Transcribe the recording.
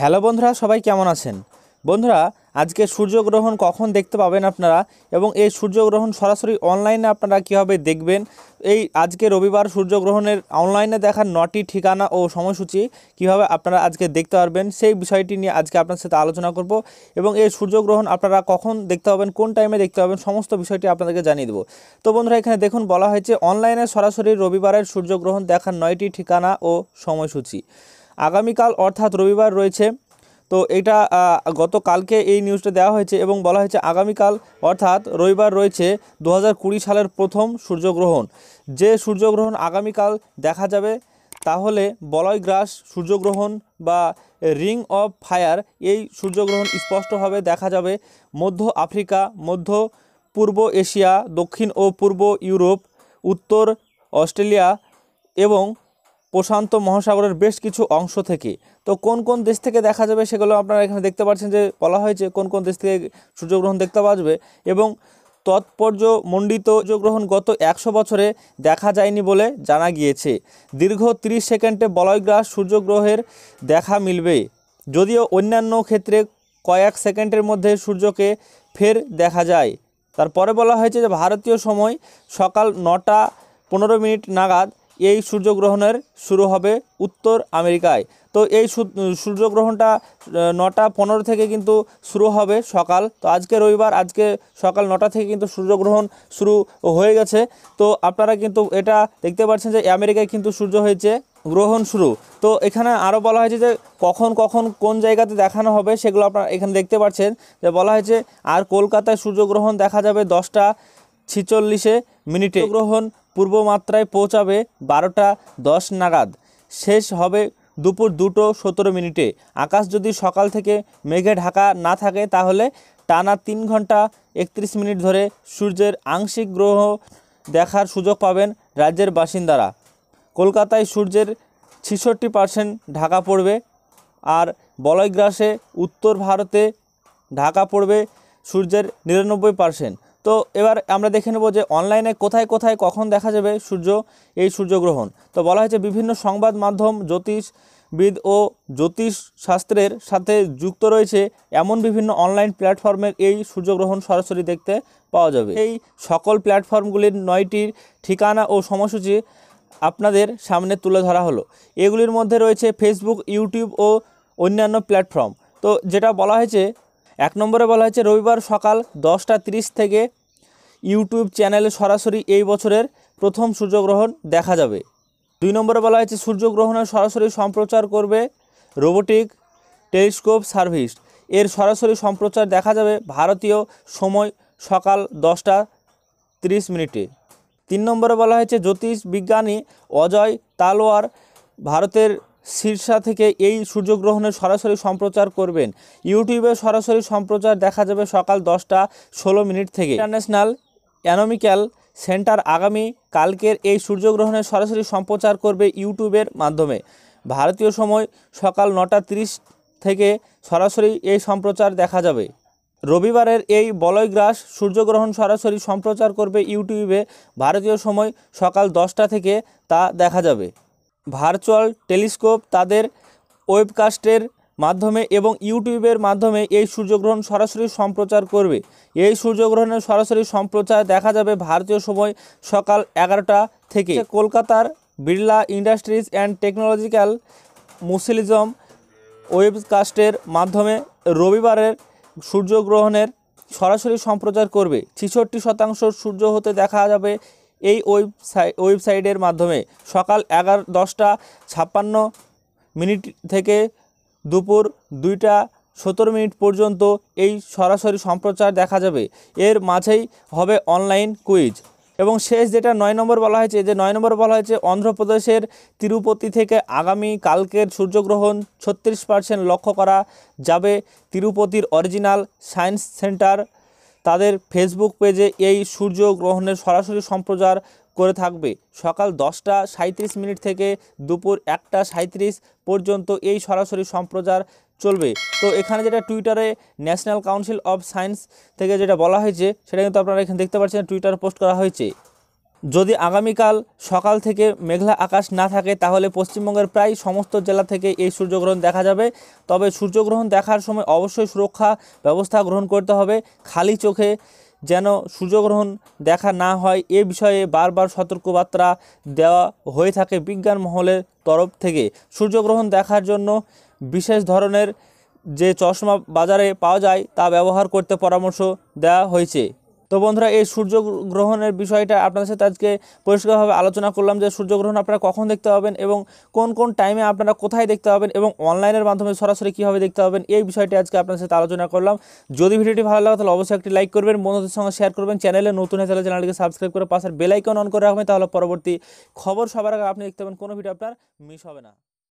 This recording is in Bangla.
হ্যালো বন্ধুরা সবাই কেমন আছেন বন্ধুরা আজকে সূর্যগ্রহণ কখন দেখতে পাবেন আপনারা এবং এই সূর্যগ্রহণ সরাসরি অনলাইনে আপনারা কীভাবে দেখবেন এই আজকে রবিবার সূর্যগ্রহণের অনলাইনে দেখার নটি ঠিকানা ও সময়সূচি কিভাবে আপনারা আজকে দেখতে পারবেন সেই বিষয়টি নিয়ে আজকে আপনার সাথে আলোচনা করব এবং এই সূর্যগ্রহণ আপনারা কখন দেখতে পাবেন কোন টাইমে দেখতে পাবেন সমস্ত বিষয়টি আপনাদেরকে জানিয়ে দেবো তো বন্ধুরা এখানে দেখুন বলা হয়েছে অনলাইনে সরাসরি রবিবারের সূর্যগ্রহণ দেখার নয়টি ঠিকানা ও সময়সূচি আগামীকাল অর্থাৎ রবিবার রয়েছে তো এটা গতকালকে এই নিউজটা দেওয়া হয়েছে এবং বলা হয়েছে আগামীকাল অর্থাৎ রবিবার রয়েছে দু সালের প্রথম সূর্যগ্রহণ যে সূর্যগ্রহণ আগামীকাল দেখা যাবে তাহলে বলয়গ্রাস সূর্যগ্রহণ বা রিং অফ ফায়ার এই সূর্যগ্রহণ স্পষ্টভাবে দেখা যাবে মধ্য আফ্রিকা মধ্য পূর্ব এশিয়া দক্ষিণ ও পূর্ব ইউরোপ উত্তর অস্ট্রেলিয়া এবং প্রশান্ত মহাসাগরের বেশ কিছু অংশ থেকে তো কোন কোন দেশ থেকে দেখা যাবে সেগুলো আপনারা এখানে দেখতে পাচ্ছেন যে বলা হয়েছে কোন কোন দেশ থেকে সূর্যগ্রহণ দেখতে পাওয়া যাবে এবং তাৎপর্যমণ্ডিত সূর্যগ্রহণ গত একশো বছরে দেখা যায়নি বলে জানা গিয়েছে দীর্ঘ ৩০ সেকেন্ডে বলয়গ্রাস সূর্যগ্রহের দেখা মিলবে যদিও অন্যান্য ক্ষেত্রে কয়েক সেকেন্ডের মধ্যে সূর্যকে ফের দেখা যায় তারপরে বলা হয়েছে যে ভারতীয় সময় সকাল নটা পনেরো মিনিট নাগাদ এই সূর্যগ্রহণের শুরু হবে উত্তর আমেরিকায় তো এই সূর্যগ্রহণটা নটা পনেরো থেকে কিন্তু শুরু হবে সকাল তো আজকে রবিবার আজকে সকাল নটা থেকে কিন্তু সূর্যগ্রহণ শুরু হয়ে গেছে তো আপনারা কিন্তু এটা দেখতে পাচ্ছেন যে আমেরিকায় কিন্তু সূর্য হয়েছে গ্রহণ শুরু তো এখানে আরও বলা হয়েছে যে কখন কখন কোন জায়গাতে দেখানো হবে সেগুলো আপনারা এখানে দেখতে পাচ্ছেন যে বলা হয়েছে আর কলকাতায় সূর্যগ্রহণ দেখা যাবে দশটা ছিচল্লিশে মিনিটে গ্রহণ পূর্বমাত্রায় পৌঁছাবে বারোটা দশ নাগাদ শেষ হবে দুপুর দুটো সতেরো মিনিটে আকাশ যদি সকাল থেকে মেঘে ঢাকা না থাকে তাহলে টানা তিন ঘন্টা একত্রিশ মিনিট ধরে সূর্যের আংশিক গ্রহ দেখার সুযোগ পাবেন রাজ্যের বাসিন্দারা কলকাতায় সূর্যের ছিষট্টি পার্সেন্ট ঢাকা পড়বে আর বলয়গ্রাসে উত্তর ভারতে ঢাকা পড়বে সূর্যের নিরানব্বই পার্সেন্ট তো এবার আমরা দেখে নেব যে অনলাইনে কোথায় কোথায় কখন দেখা যাবে সূর্য এই সূর্যগ্রহণ তো বলা হয়েছে বিভিন্ন সংবাদ মাধ্যম জ্যোতিষবিদ ও জ্যোতিষ শাস্ত্রের সাথে যুক্ত রয়েছে এমন বিভিন্ন অনলাইন প্ল্যাটফর্মের এই সূর্যগ্রহণ সরাসরি দেখতে পাওয়া যাবে এই সকল প্ল্যাটফর্মগুলির নয়টির ঠিকানা ও সময়সূচি আপনাদের সামনে তুলে ধরা হলো এগুলির মধ্যে রয়েছে ফেসবুক ইউটিউব ও অন্যান্য প্ল্যাটফর্ম তো যেটা বলা হয়েছে এক নম্বরে বলা হয়েছে রবিবার সকাল দশটা তিরিশ থেকে ইউটিউব চ্যানেলে সরাসরি এই বছরের প্রথম সূর্যগ্রহণ দেখা যাবে দুই নম্বরে বলা হয়েছে সূর্যগ্রহণের সরাসরি সম্প্রচার করবে রোবোটিক টেলিস্কোপ সার্ভিস এর সরাসরি সম্প্রচার দেখা যাবে ভারতীয় সময় সকাল দশটা তিরিশ মিনিটে তিন নম্বরে বলা হয়েছে জ্যোতিষ বিজ্ঞানী অজয় তালোয়ার ভারতের শীর্ষা থেকে এই সূর্যগ্রহণের সরাসরি সম্প্রচার করবেন ইউটিউবে সরাসরি সম্প্রচার দেখা যাবে সকাল দশটা ষোলো মিনিট থেকে ইন্টারন্যাশনাল অ্যানোমিক্যাল সেন্টার আগামী কালকের এই সূর্যগ্রহণের সরাসরি সম্প্রচার করবে ইউটিউবের মাধ্যমে ভারতীয় সময় সকাল নটা তিরিশ থেকে সরাসরি এই সম্প্রচার দেখা যাবে রবিবারের এই বলয়গ্রাস সূর্যগ্রহণ সরাসরি সম্প্রচার করবে ইউটিউবে ভারতীয় সময় সকাল দশটা থেকে তা দেখা যাবে ভার্চুয়াল টেলিস্কোপ তাদের ওয়েবকাস্টের মাধ্যমে এবং ইউটিউবের মাধ্যমে এই সূর্যগ্রহণ সরাসরি সম্প্রচার করবে এই সূর্যগ্রহণের সরাসরি সম্প্রচার দেখা যাবে ভারতীয় সময় সকাল এগারোটা থেকে কলকাতার Birla industries and technological museum ওয়েবকাস্টের মাধ্যমে রবিবারের সূর্যগ্রহণের সরাসরি সম্প্রচার করবে ছেষট্টি শতাংশ সূর্য হতে দেখা যাবে এই ওয়েবসাইট ওয়েবসাইটের মাধ্যমে সকাল এগারো দশটা ছাপ্পান্ন মিনিট থেকে দুপুর দুইটা সতেরো মিনিট পর্যন্ত এই সরাসরি সম্প্রচার দেখা যাবে এর মাঝেই হবে অনলাইন কুইজ এবং শেষ যেটা নয় নম্বর বলা হয়েছে যে নয় নম্বর বলা হয়েছে অন্ধ্রপ্রদেশের তিরুপতি থেকে আগামী কালকের সূর্যগ্রহণ ছত্রিশ পার্সেন্ট লক্ষ্য করা যাবে তিরুপতির অরিজিনাল সায়েন্স সেন্টার তাদের ফেসবুক পেজে এই সূর্যগ্রহণের সরাসরি সম্প্রচার করে থাকবে সকাল দশটা সাঁত্রিশ মিনিট থেকে দুপুর একটা সাঁত্রিশ পর্যন্ত এই সরাসরি সম্প্রচার চলবে তো এখানে যেটা টুইটারে ন্যাশনাল কাউন্সিল অফ সায়েন্স থেকে যেটা বলা হয়েছে সেটা কিন্তু আপনারা এখানে দেখতে পাচ্ছেন টুইটার পোস্ট করা হয়েছে যদি আগামীকাল সকাল থেকে মেঘলা আকাশ না থাকে তাহলে পশ্চিমবঙ্গের প্রায় সমস্ত জেলা থেকে এই সূর্যগ্রহণ দেখা যাবে তবে সূর্যগ্রহণ দেখার সময় অবশ্যই সুরক্ষা ব্যবস্থা গ্রহণ করতে হবে খালি চোখে যেন সূর্যগ্রহণ দেখা না হয় এ বিষয়ে বারবার সতর্কবার্তা দেওয়া হয়ে থাকে বিজ্ঞান মহলের তরফ থেকে সূর্যগ্রহণ দেখার জন্য বিশেষ ধরনের যে চশমা বাজারে পাওয়া যায় তা ব্যবহার করতে পরামর্শ দেওয়া হয়েছে তো বন্ধুরা এই সূর্যগ্রহণের বিষয়টা আপনাদের সাথে আজকে পরিষ্কারভাবে আলোচনা করলাম যে সূর্যগ্রহণ আপনারা কখন দেখতে পাবেন এবং কোন কোন টাইমে আপনারা কোথায় দেখতে পাবেন এবং অনলাইনের মাধ্যমে সরাসরি কীভাবে দেখতে পাবেন এই বিষয়টি আজকে আপনার সাথে আলোচনা করলাম যদি ভিডিওটি ভালো লাগে তাহলে অবশ্যই একটি লাইক করবেন বন্ধুদের সঙ্গে শেয়ার করবেন চ্যানেলে নতুন হয়ে তাহলে চ্যানেলটিকে সাবস্ক্রাইব করে পাশের বেলাইকন অন করে রাখবেন তাহলে পরবর্তী খবর সবার আগে আপনি দেখতে পাবেন কোনো ভিডিও আপনার মিস হবে না